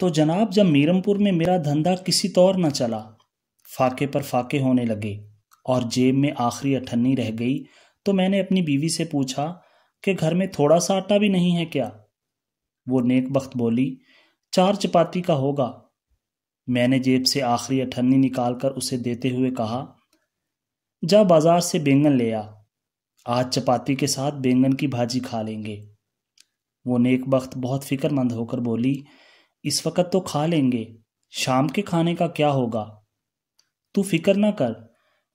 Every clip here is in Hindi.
तो जनाब जब मीरमपुर में मेरा धंधा किसी तौर न चला फाके पर फाके होने लगे और जेब में आखिरी अठन्नी रह गई तो मैंने अपनी बीवी से पूछा कि घर में थोड़ा सा आटा भी नहीं है क्या वो नेक वक्त बोली चार चपाती का होगा मैंने जेब से आखिरी अठन्नी निकालकर उसे देते हुए कहा जा बाजार से बैंगन ले आ आज चपाती के साथ बैंगन की भाजी खा लेंगे वो नेक वक्त बहुत फिक्रमंद होकर बोली इस वक्त तो खा लेंगे शाम के खाने का क्या होगा तू फिक्र ना कर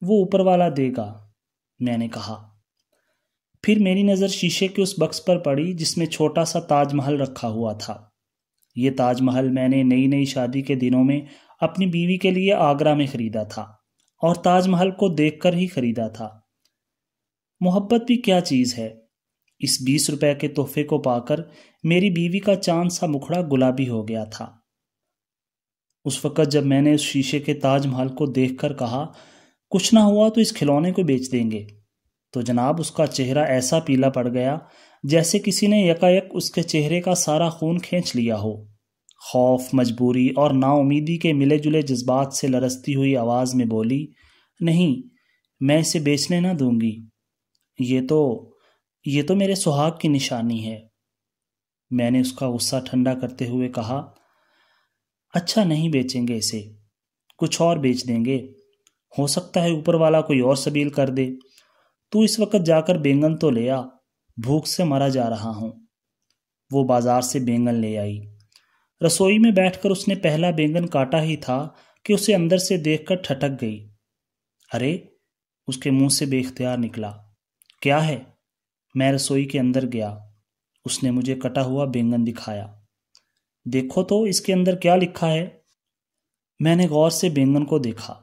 वो ऊपर वाला देगा मैंने कहा फिर मेरी नज़र शीशे के उस बक्स पर पड़ी जिसमें छोटा सा ताजमहल रखा हुआ था ये ताजमहल मैंने नई नई शादी के दिनों में अपनी बीवी के लिए आगरा में ख़रीदा था और ताजमहल को देखकर ही ख़रीदा था मोहब्बत भी क्या चीज़ है इस बीस रुपए के तोहफे को पाकर मेरी बीवी का चांद सा मुखड़ा गुलाबी हो गया था उस वक़्त जब मैंने उस शीशे के ताजमहल को देखकर कहा कुछ ना हुआ तो इस खिलौने को बेच देंगे तो जनाब उसका चेहरा ऐसा पीला पड़ गया जैसे किसी ने यकायक उसके चेहरे का सारा खून खींच लिया हो खौफ मजबूरी और नाउमीदी के मिले जुले जज्बात से लरसती हुई आवाज़ में बोली नहीं मैं इसे बेचने ना दूंगी ये तो ये तो मेरे सुहाग की निशानी है मैंने उसका गुस्सा ठंडा करते हुए कहा अच्छा नहीं बेचेंगे इसे कुछ और बेच देंगे हो सकता है ऊपर वाला कोई और सबील कर दे तू इस वक्त जाकर बैंगन तो ले आ भूख से मरा जा रहा हूं वो बाजार से बैंगन ले आई रसोई में बैठकर उसने पहला बैंगन काटा ही था कि उसे अंदर से देखकर ठटक गई अरे उसके मुंह से बेख्तियार निकला क्या है मैं रसोई के अंदर गया उसने मुझे कटा हुआ बैंगन दिखाया देखो तो इसके अंदर क्या लिखा है मैंने गौर से बैंगन को देखा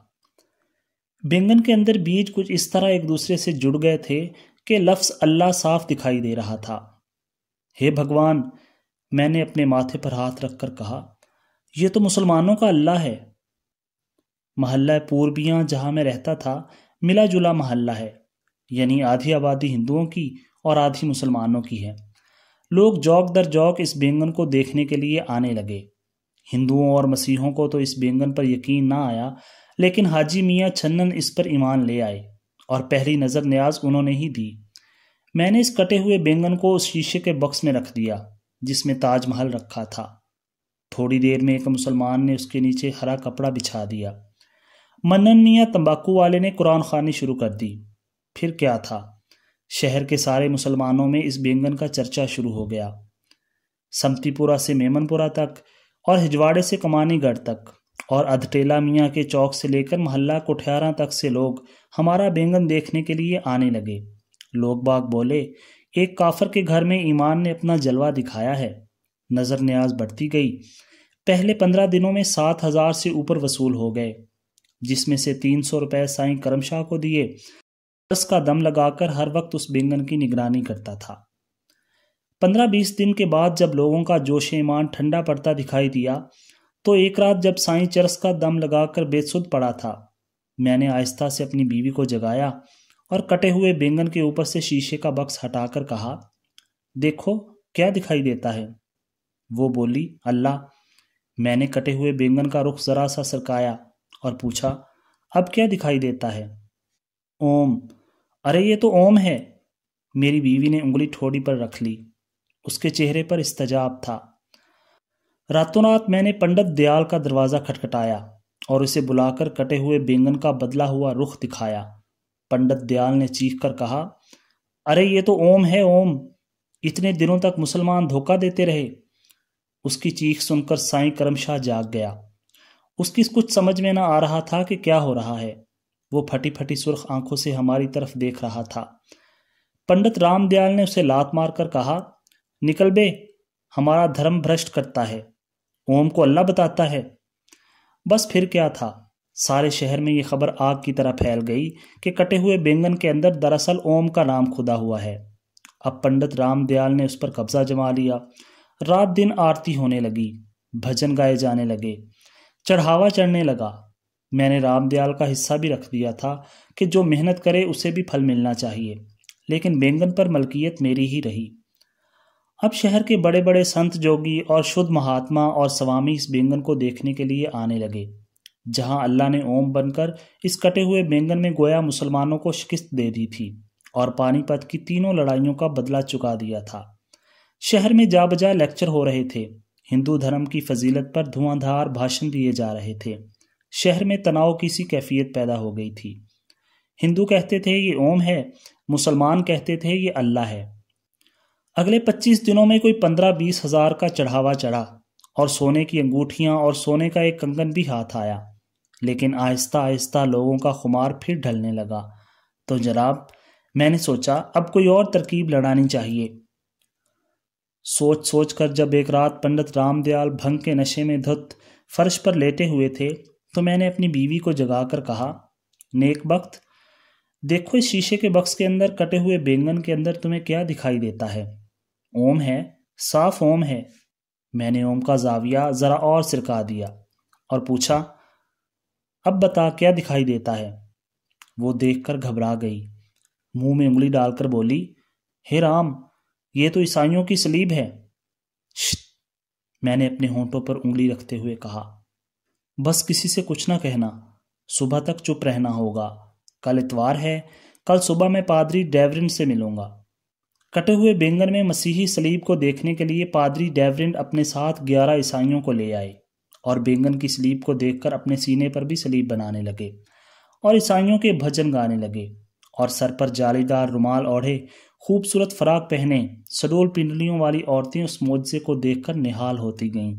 बैंगन के अंदर बीज कुछ इस तरह एक दूसरे से जुड़ गए थे कि लफ्ज़ अल्लाह साफ दिखाई दे रहा था हे भगवान मैंने अपने माथे पर हाथ रखकर कहा यह तो मुसलमानों का अल्लाह है महल्ला पूर्बियाँ जहां मैं रहता था मिला जुला महल्ला है यानी आधी आबादी हिंदुओं की और आधी मुसलमानों की है लोग जौक दर जौक इस बेंगन को देखने के लिए आने लगे हिंदुओं और मसीहों को तो इस बेंगन पर यकीन ना आया लेकिन हाजी मियाँ छन्नन इस पर ईमान ले आए और पहली नज़र न्याज उन्होंने ही दी मैंने इस कटे हुए बेंगन को उस शीशे के बक्स में रख दिया जिसमें ताजमहल रखा था थोड़ी देर में एक मुसलमान ने उसके नीचे हरा कपड़ा बिछा दिया मन्नन मियाँ तंबाकू वाले ने कुरान खानी शुरू कर दी फिर क्या था शहर के सारे मुसलमानों में इस बेंगन का चर्चा शुरू हो गया समतीपुरा से मेमनपुरा तक और हिजवाड़े से कमानीगढ़ तक और अधटेला मियाँ के चौक से लेकर मोहल्ला कोठियारा तक से लोग हमारा बेंगन देखने के लिए आने लगे लोग बाग बोले एक काफर के घर में ईमान ने अपना जलवा दिखाया है नज़र न्याज बढ़ती गई पहले पंद्रह दिनों में सात हजार से ऊपर वसूल हो गए जिसमें से तीन सौ रुपये साई करमशाह को दिए रस का दम लगाकर हर वक्त उस बैंगन की निगरानी करता था पंद्रह बीस दिन के बाद जब लोगों का जोश ईमान ठंडा पड़ता दिखाई दिया तो एक रात जब साई चरस का दम लगाकर बेसुध पड़ा था मैंने आहिस्ता से अपनी बीवी को जगाया और कटे हुए बेंगन के ऊपर से शीशे का बक्स हटाकर कहा देखो क्या दिखाई देता है वो बोली अल्लाह मैंने कटे हुए बेंगन का रुख जरा सा सरकाया और पूछा अब क्या दिखाई देता है ओम अरे ये तो ओम है मेरी बीवी ने उंगली ठोड़ी पर रख ली उसके चेहरे पर इस्तजाब था रातों रात मैंने पंडित दयाल का दरवाज़ा खटखटाया और उसे बुलाकर कटे हुए बैंगन का बदला हुआ रुख दिखाया पंडित दयाल ने चीख कर कहा अरे ये तो ओम है ओम इतने दिनों तक मुसलमान धोखा देते रहे उसकी चीख सुनकर साईं करमशाह जाग गया उसकी कुछ समझ में ना आ रहा था कि क्या हो रहा है वो फटी फटी सुर्ख आंखों से हमारी तरफ देख रहा था पंडित रामदयाल ने उसे लात मारकर कहा निकल बे हमारा धर्म भ्रष्ट करता है ओम को अल्लाह बताता है बस फिर क्या था सारे शहर में ये खबर आग की तरह फैल गई कि कटे हुए बैंगन के अंदर दरअसल ओम का नाम खुदा हुआ है अब पंडित रामदयाल ने उस पर कब्जा जमा लिया रात दिन आरती होने लगी भजन गाए जाने लगे चढ़ावा चढ़ने लगा मैंने रामदयाल का हिस्सा भी रख दिया था कि जो मेहनत करे उसे भी फल मिलना चाहिए लेकिन बैंगन पर मलकियत मेरी ही रही अब शहर के बड़े बड़े संत जोगी और शुद्ध महात्मा और स्वामी इस बैंगन को देखने के लिए आने लगे जहां अल्लाह ने ओम बनकर इस कटे हुए बैंगन में गोया मुसलमानों को शिकस्त दे दी थी और पानीपत की तीनों लड़ाइयों का बदला चुका दिया था शहर में जा बजा लेक्चर हो रहे थे हिंदू धर्म की फजीलत पर धुआंधार भाषण दिए जा रहे थे शहर में तनाव की सी कैफियत पैदा हो गई थी हिंदू कहते थे ये ओम है मुसलमान कहते थे ये अल्लाह है अगले पच्चीस दिनों में कोई पंद्रह बीस हजार का चढ़ावा चढ़ा और सोने की अंगूठियां और सोने का एक कंगन भी हाथ आया लेकिन आहिस्ता आहिस्ता लोगों का खुमार फिर ढलने लगा तो जनाब मैंने सोचा अब कोई और तरकीब लड़ानी चाहिए सोच सोच कर जब एक रात पंडित रामदयाल भंग के नशे में धुत फर्श पर लेटे हुए थे तो मैंने अपनी बीवी को जगाकर कहा नेक वक्त देखो इस शीशे के बक्स के अंदर कटे हुए बैंगन के अंदर तुम्हें क्या दिखाई देता है ओम है साफ ओम है मैंने ओम का जाविया ज़रा और सिरका दिया और पूछा अब बता क्या दिखाई देता है वो देखकर घबरा गई मुंह में उंगली डालकर बोली हे राम ये तो ईसाइयों की सलीब है मैंने अपने होंठों पर उंगली रखते हुए कहा बस किसी से कुछ ना कहना सुबह तक चुप रहना होगा कल इतवार है कल सुबह मैं पादरी डेवरिन से मिलूंगा कटे हुए बेंगन में मसीही सलीब को देखने के लिए पादरी डेवरिन अपने साथ ग्यारह ईसाइयों को ले आए और बेंगन की सलीब को देखकर अपने सीने पर भी सलीब बनाने लगे और ईसाइयों के भजन गाने लगे और सर पर जालीदार रुमाल ओढ़े खूबसूरत फराक पहने सडोल पिंडलियों वाली औरतें उस मोजे को देखकर निहाल होती गईं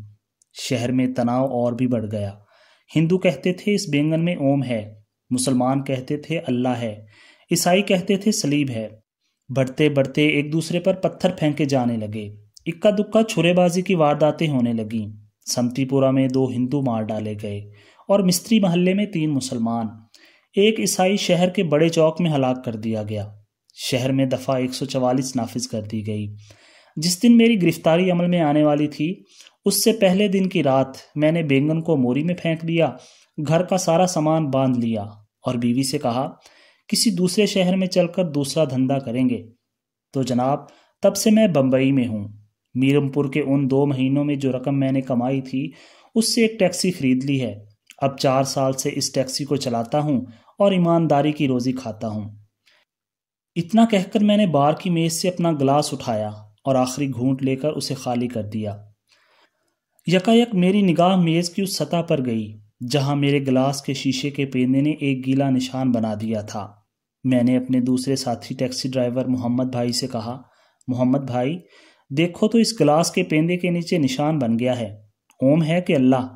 शहर में तनाव और भी बढ़ गया हिंदू कहते थे इस बैंगन में ओम है मुसलमान कहते थे अल्लाह है ईसाई कहते थे सलीब है बढ़ते बढ़ते एक दूसरे पर पत्थर फेंके जाने लगे इक्का दुक्का छुरेबाजी की वारदातें होने लगीं समतीपुरा में दो हिंदू मार डाले गए और मिस्त्री मोहल्ले में तीन मुसलमान एक ईसाई शहर के बड़े चौक में हलाक कर दिया गया शहर में दफ़ा 144 नाफिज कर दी गई जिस दिन मेरी गिरफ्तारी अमल में आने वाली थी उससे पहले दिन की रात मैंने बैंगन को मोरी में फेंक दिया घर का सारा सामान बांध लिया और बीवी से कहा किसी दूसरे शहर में चलकर दूसरा धंधा करेंगे तो जनाब तब से मैं बम्बई में हूँ मीरमपुर के उन दो महीनों में जो रकम मैंने कमाई थी उससे एक टैक्सी खरीद ली है अब चार साल से इस टैक्सी को चलाता हूँ और ईमानदारी की रोजी खाता हूँ इतना कहकर मैंने बार की मेज से अपना गिलास उठाया और आखिरी घूंट लेकर उसे खाली कर दिया यकायक मेरी निगाह मेज़ की उस सतह पर गई जहां मेरे गिलास के शीशे के पेंदे ने एक गीला निशान बना दिया था मैंने अपने दूसरे साथी टैक्सी ड्राइवर मोहम्मद भाई से कहा मोहम्मद भाई देखो तो इस गिलास के पेंदे के नीचे निशान बन गया है ओम है कि अल्लाह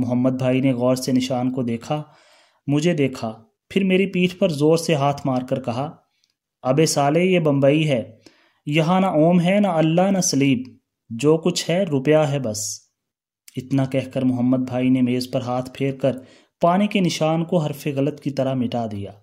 मोहम्मद भाई ने गौर से निशान को देखा मुझे देखा फिर मेरी पीठ पर ज़ोर से हाथ मारकर कहा अबे साले ये बम्बई है यहाँ ना ओम है ना अल्लाह ना सलीब जो कुछ है रुपया है बस इतना कहकर मोहम्मद भाई ने मेज़ पर हाथ फेर कर पानी के निशान को हरफ गलत की तरह मिटा दिया